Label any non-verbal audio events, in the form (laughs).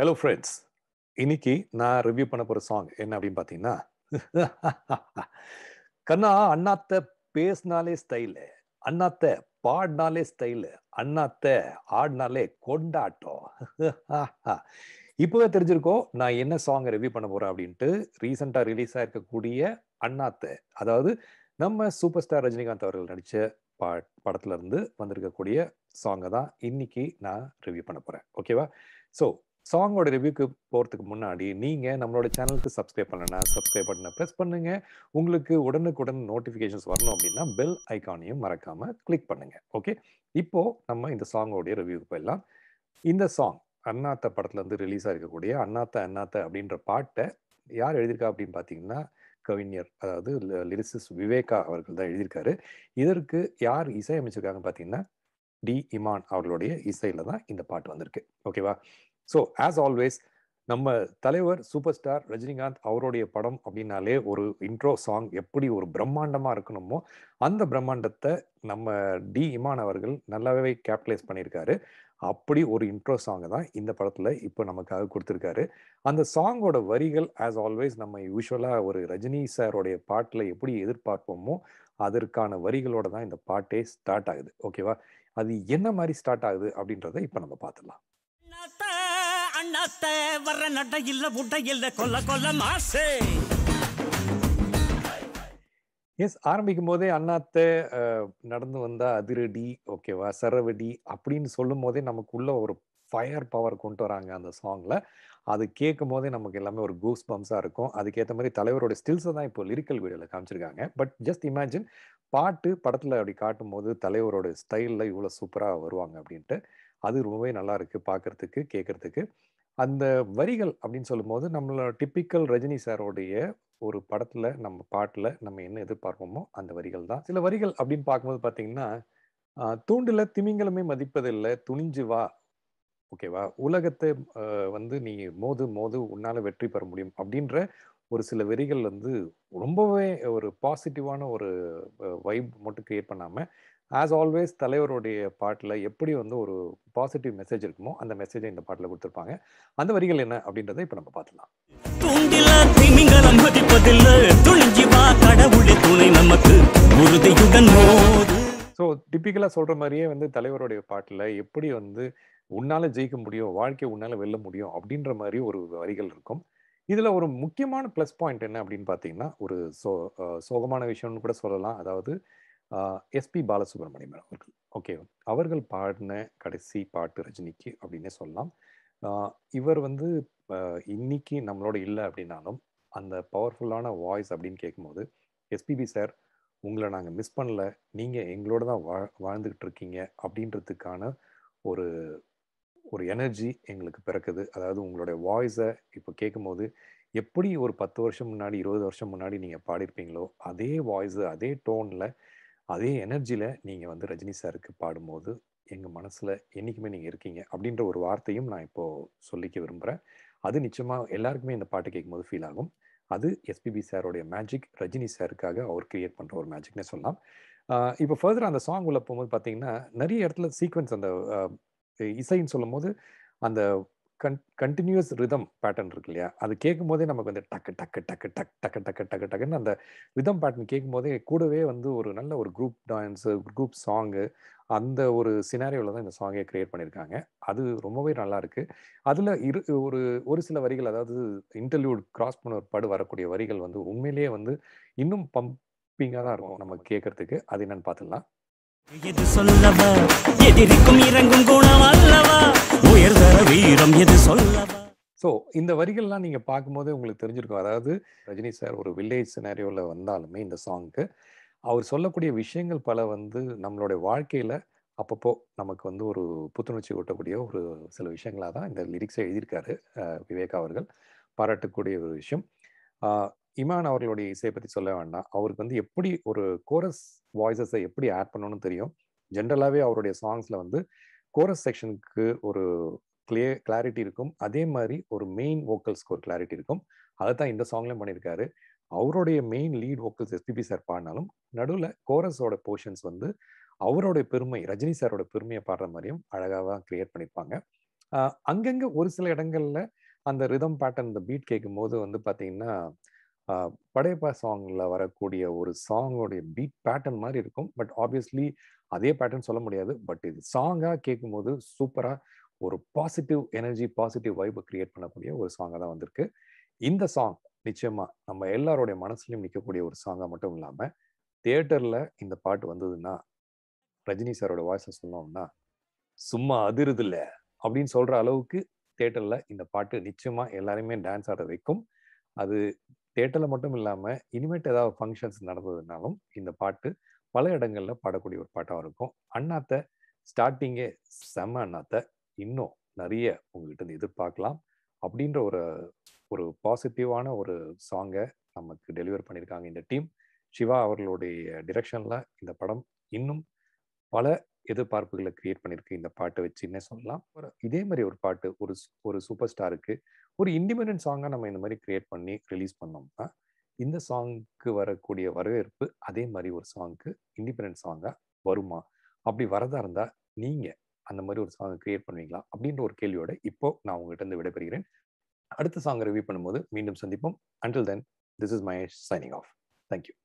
hello friends இன்னைக்கு நான் review பண்ண போகிற சாங் என்ன அப்படின்னு பார்த்தீங்கன்னா (laughs) கண்ணா அண்ணாத்த பேசினாலே ஸ்டைலு அண்ணாத்த பாடினாலே ஸ்டைலு அண்ணாத்த ஆடினாலே கொண்டாட்டம் (laughs) இப்போவே தெரிஞ்சிருக்கோம் நான் என்ன சாங் ரிவ்யூ பண்ண போகிறேன் அப்படின்ட்டு ரீசெண்டாக ரிலீஸ் ஆகிருக்கக்கூடிய அண்ணாத்த அதாவது நம்ம சூப்பர் ஸ்டார் ரஜினிகாந்த் அவர்கள் நடித்த பா படத்துலேருந்து வந்திருக்கக்கூடிய சாங்கை தான் இன்னைக்கு நான் ரிவ்யூ பண்ண போகிறேன் ஓகேவா ஸோ சாங்கோட ரிவ்யூக்கு போகிறதுக்கு முன்னாடி நீங்கள் நம்மளோட சேனலுக்கு சப்ஸ்கிரைப் பண்ணலன்னா சப்ஸ்கிரைப் பட்டனை ப்ரெஸ் பண்ணுங்கள் உங்களுக்கு உடனுக்குடன் நோட்டிஃபிகேஷன்ஸ் வரணும் அப்படின்னா பெல் ஐக்கானையும் மறக்காமல் கிளிக் பண்ணுங்கள் ஓகே இப்போது நம்ம இந்த சாங்கோடைய ரிவ்யூக்கு போயிடலாம் இந்த சாங் அண்ணாத்த படத்துலேருந்து ரிலீஸ் ஆகிருக்கக்கூடிய அண்ணாத்த அண்ணாத்த அப்படின்ற பாட்டை யார் எழுதியிருக்கா அப்படின்னு பார்த்தீங்கன்னா கவிஞர் அதாவது லிரிசிஸ் விவேகா அவர்கள் தான் எழுதியிருக்காரு இதற்கு யார் இசையமைச்சிருக்காங்கன்னு பார்த்தீங்கன்னா டி இமான் அவர்களுடைய இசையில தான் இந்த பாட்டு வந்திருக்கு ஓகேவா ஸோ ஆஸ் ஆல்வேஸ் நம்ம தலைவர் சூப்பர் ஸ்டார் ரஜினிகாந்த் அவருடைய படம் அப்படின்னாலே ஒரு இன்ட்ரோ சாங் எப்படி ஒரு பிரம்மாண்டமாக இருக்கணுமோ அந்த பிரம்மாண்டத்தை நம்ம டி இமான் அவர்கள் நல்லாவே கேபிடலைஸ் பண்ணியிருக்காரு அப்படி ஒரு இன்ட்ரோ சாங்கை தான் இந்த படத்தில் இப்போ நமக்காக கொடுத்துருக்காரு அந்த சாங்கோட வரிகள் ஆஸ் ஆல்வேஸ் நம்ம யூஸ்வலாக ஒரு ரஜினி சாரோடைய பாட்டில் எப்படி எதிர்பார்ப்போமோ அதற்கான வரிகளோட தான் இந்த பாட்டே ஸ்டார்ட் ஆகுது ஓகேவா அது என்ன மாதிரி ஸ்டார்ட் ஆகுது அப்படின்றத இப்போ நம்ம பார்த்துடலாம் கொல்ல எஸ் ஆரம்பிக்கும் போதே அண்ணாத்த நடந்து வந்தா அதிரடி ஓகேவா சரவடி அப்படின்னு சொல்லும் போதே நமக்குள்ள ஒரு ஃபயர் பவர் கொண்டு வராங்க அந்த சாங்ல அது கேட்கும் போதே நமக்கு எல்லாமே ஒரு கூஸ் பம்ஸாக இருக்கும் அதுக்கேற்ற மாதிரி தலைவரோட ஸ்டில்ஸை தான் இப்போ லிரிக்கல் வீடியோவில் காமிச்சிருக்காங்க பட் ஜஸ்ட் இமேஜின் பாட்டு படத்தில் அப்படி காட்டும் போது தலைவரோட ஸ்டைலில் இவ்வளோ சூப்பராக வருவாங்க அப்படின்ட்டு அது ரொம்பவே நல்லா இருக்குது பார்க்குறதுக்கு கேட்குறதுக்கு அந்த வரிகள் அப்படின்னு சொல்லும்போது நம்மளோட டிப்பிக்கல் ரஜினி சாரோடைய ஒரு படத்தில் நம்ம பாட்டில் நம்ம என்ன எதிர்பார்ப்போமோ அந்த வரிகள் தான் சில வரிகள் அப்படின்னு பார்க்கும்போது பார்த்தீங்கன்னா தூண்டில் திமிங்கலமே மதிப்பதில்லை துணிஞ்சு வா ஓகேவா உலகத்தை வந்து நீ மோது மோது உன்னால வெற்றி பெற முடியும் அப்படின்ற ஒரு சில வெறிகள் வந்து ரொம்பவே ஒரு பாசிட்டிவான ஒரு வைப் மட்டும் கிரியேட் பண்ணாமல் ஆஸ் ஆல்வேஸ் தலைவருடைய பாட்டில் எப்படி வந்து ஒரு பாசிட்டிவ் மெசேஜ் இருக்குமோ அந்த மெசேஜை இந்த பாட்டில் கொடுத்துருப்பாங்க அந்த வரிகள் என்ன அப்படின்றத இப்போ நம்ம பார்த்துலாம் ஸோ டிப்பிக்கலாக சொல்கிற மாதிரியே வந்து தலைவருடைய பாட்டில் எப்படி வந்து உன்னால ஜெயிக்க முடியும் வாழ்க்கையை உன்னால வெல்ல முடியும் அப்படின்ற மாதிரி ஒரு வரிகள் இருக்கும் இதுல ஒரு முக்கியமான ப்ளஸ் பாயிண்ட் என்ன அப்படின்னு பார்த்தீங்கன்னா ஒரு சோ சோகமான விஷயம்னு கூட சொல்லலாம் அதாவது எஸ்பி பாலசுப்ரமணியம் அவர்கள் ஓகே அவர்கள் பாடின கடைசி பாட்டு ரஜினிக்கு அப்படின்னே சொல்லலாம் இவர் வந்து இன்னைக்கு நம்மளோட இல்லை அப்படின்னாலும் அந்த பவர்ஃபுல்லான வாய்ஸ் அப்படின்னு கேட்கும்போது எஸ்பிபி சார் உங்களை நாங்கள் மிஸ் பண்ணல நீங்கள் எங்களோட தான் வா வாழ்ந்துக்கிட்டு இருக்கீங்க அப்படின்றதுக்கான ஒரு ஒரு எனர்ஜி எங்களுக்கு பிறக்குது அதாவது உங்களுடைய வாய்ஸை இப்போ கேட்கும்போது எப்படி ஒரு பத்து வருஷம் முன்னாடி இருபது வருஷம் முன்னாடி நீங்கள் பாடியிருப்பீங்களோ அதே வாய்ஸு அதே டோனில் அதே எனர்ஜியில் நீங்கள் வந்து ரஜினி சாருக்கு பாடும்போது எங்கள் மனசில் என்றைக்குமே நீங்கள் இருக்கீங்க அப்படின்ற ஒரு வார்த்தையும் நான் இப்போது சொல்லிக்க விரும்புகிறேன் அது நிச்சயமாக எல்லாருக்குமே இந்த பாட்டு கேட்கும்போது ஃபீல் ஆகும் அது எஸ்பிபி சாரோடைய மேஜிக் ரஜினி சாருக்காக அவர் கிரியேட் பண்ணுற ஒரு மேஜிக்னே சொல்லலாம் இப்போ ஃபர்தர் அந்த சாங் உள்ள போகும்போது பார்த்தீங்கன்னா நிறைய இடத்துல சீக்வன்ஸ் அந்த இசைன்னு சொல்லும் போது அந்த கன் கண்டினியூஸ் ரிதம் பேட்டர்ன் இருக்கு இல்லையா அது கேட்கும் போதே நமக்கு வந்து டக்கு டக்கு டக்கு டக் டக்கு டக்கு டக்கு டக்குன்னு அந்த ரிதம் பேட்டர்ன் கேட்கும் போதே கூடவே வந்து ஒரு நல்ல ஒரு குரூப் டான்ஸு குரூப் சாங்கு அந்த ஒரு சினாரியோவில் தான் இந்த சாங்கே கிரியேட் பண்ணியிருக்காங்க அது ரொம்பவே நல்லா இருக்கு அதில் இரு ஒரு ஒரு சில வரிகள் அதாவது இன்டர்வியூட் கிராஸ் பண்ணப்படு வரக்கூடிய வரிகள் வந்து உண்மையிலேயே வந்து இன்னும் பம்பிங்காக தான் இருக்கும் நம்ம கேட்கறதுக்கு அது என்னன்னு பார்த்துடலாம் எது சொல்லவா எதிரிக்கும் இறங்கும் குணம் அல்லவா உயர்தர வீரம் எது சொல்லவா ஸோ இந்த வரிகள்லாம் நீங்கள் பார்க்கும்போது உங்களுக்கு தெரிஞ்சிருக்கும் அதாவது ரஜினி சார் ஒரு வில்லேஜ் சினாரியோல வந்தாலுமே இந்த சாங்க்கு அவர் சொல்லக்கூடிய விஷயங்கள் பல வந்து நம்மளுடைய வாழ்க்கையில் அப்பப்போ நமக்கு வந்து ஒரு புத்துணர்ச்சி ஊட்டக்கூடிய ஒரு சில விஷயங்களா தான் இந்த லிரிக்ஸை எழுதியிருக்காரு விவேகா அவர்கள் பாராட்டக்கூடிய ஒரு விஷயம் இமான் அவர்களுடைய இசையை பற்றி சொல்ல வேண்டாம் அவருக்கு வந்து எப்படி ஒரு கோரஸ் வாய்ஸஸை எப்படி ஆட் பண்ணணும்னு தெரியும் ஜென்ரலாகவே அவருடைய சாங்ஸில் வந்து கோரஸ் செக்ஷனுக்கு ஒரு கிளியர் கிளாரிட்டி இருக்கும் அதே மாதிரி ஒரு மெயின் வோக்கல்ஸ்க்கு ஒரு கிளாரிட்டி இருக்கும் அதை தான் இந்த சாங்லேயும் பண்ணியிருக்காரு அவருடைய main lead vocals SPB sir பாடினாலும் நடுவில் கோரஸோட போர்ஷன்ஸ் வந்து அவருடைய பெருமை ரஜினி சாரோட பெருமையை பாடுற மாதிரியும் அழகாக தான் கிரியேட் பண்ணியிருப்பாங்க அங்கங்கே ஒரு சில இடங்களில் அந்த ரிதம் பேட்டர்ன் இந்த பீட் கேட்கும் போது வந்து பார்த்தீங்கன்னா படையப்பா சாங்ல வரக்கூடிய ஒரு சாங்கோடைய பீட் பேட்டர்ன் மாதிரி இருக்கும் பட் ஆப்வியஸ்லி அதே பேட்டர்ன் சொல்ல முடியாது பட் இது சாங்காக கேட்கும்போது சூப்பராக ஒரு பாசிட்டிவ் எனர்ஜி பாசிட்டிவ் வைப்பை கிரியேட் பண்ணக்கூடிய ஒரு சாங்காக தான் வந்திருக்கு இந்த சாங் நிச்சயமாக நம்ம எல்லாருடைய மனசுலையும் நிற்கக்கூடிய ஒரு சாங்காக மட்டும் இல்லாமல் தியேட்டரில் இந்த பாட்டு வந்ததுன்னா ரஜினி சாரோட வாய்ஸை சொன்னோம்னா சும்மா இல்லை அப்படின்னு சொல்கிற அளவுக்கு தேட்டரில் இந்த பாட்டு நிச்சயமாக எல்லாருமே டான்ஸ் ஆட வைக்கும் அது தேட்டரில் மட்டும் இல்லாமல் இனிமேட் ஏதாவது ஃபங்க்ஷன்ஸ் நடந்ததுனாலும் இந்த பாட்டு பல இடங்களில் பாடக்கூடிய ஒரு பாட்டாக இருக்கும் அண்ணாத்த ஸ்டார்டிங்கே செம அண்ணாத்த இன்னும் நிறைய உங்ககிட்ட இருந்து எதிர்பார்க்கலாம் அப்படின்ற ஒரு ஒரு பாசிட்டிவான ஒரு சாங்கை நமக்கு டெலிவர் பண்ணியிருக்காங்க இந்த டீம் சிவா அவர்களுடைய டிரெக்ஷனில் இந்த படம் இன்னும் பல எதிர்பார்ப்புகளை கிரியேட் பண்ணியிருக்கு இந்த பாட்டை வச்சுன்னே சொல்லலாம் ஒரு இதே மாதிரி ஒரு பாட்டு ஒரு ஒரு சூப்பர் ஸ்டாருக்கு ஒரு இண்டிபெண்டன்ட் சாங்காக நம்ம இந்த மாதிரி கிரியேட் பண்ணி ரிலீஸ் பண்ணோம்னா இந்த சாங்க்கு வரக்கூடிய வரவேற்பு அதே மாதிரி ஒரு சாங்க்கு இண்டிபெண்டன்ட் சாங்காக வருமா அப்படி வரதா இருந்தால் நீங்கள் அந்த மாதிரி ஒரு சாங் கிரியேட் பண்ணுவீங்களா அப்படின்ற ஒரு கேள்வியோட இப்போ நான் உங்ககிட்ட இருந்து விடைபெறுகிறேன் அடுத்த சாங் ரிவ்யூ பண்ணும்போது மீண்டும் சந்திப்போம் until then this is my signing off thank you